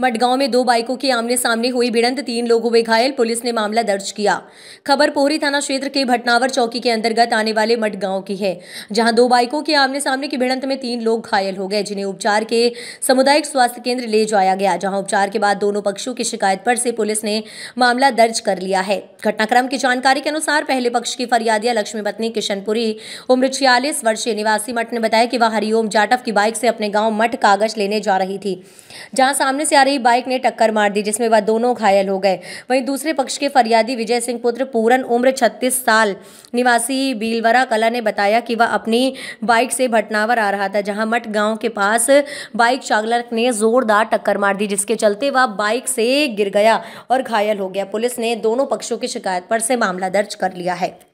मडगांव में दो बाइकों की आमने सामने हुई भिड़ंत तीन लोगों में घायल पुलिस ने मामला दर्ज किया खबर पोहरी थाना क्षेत्र के भटनावर चौकी के अंतर्गत आने वाले मडगांव की है जहां दो बाइकों के आमने सामने की भिड़ंत में तीन लोग घायल हो गए जिन्हें उपचार के सामुदायिक स्वास्थ्य केंद्र ले जाया गया जहां उपचार के बाद दोनों पक्षों की शिकायत पर से पुलिस ने मामला दर्ज कर लिया है घटनाक्रम की जानकारी के अनुसार पहले पक्ष की फरियादिया लक्ष्मी पत्नी किशनपुरी उम्र छियालीस वर्षीय निवासी मठ ने बताया कि वह हरिओम जाटव की बाइक से अपने गाँव मठ कागज लेने जा रही थी जहाँ सामने से रही बाइक ने टक्कर मार दी जिसमें वह दोनों घायल हो गए वहीं दूसरे पक्ष के फरियादी विजय सिंह पुत्र पूरन उम्र 36 साल निवासी बीलवरा कला ने बताया कि वह अपनी बाइक से भटनावर आ रहा था जहां मठ गांव के पास बाइक चालक ने जोरदार टक्कर मार दी जिसके चलते वह बाइक से गिर गया और घायल हो गया पुलिस ने दोनों पक्षों की शिकायत पर से मामला दर्ज कर लिया है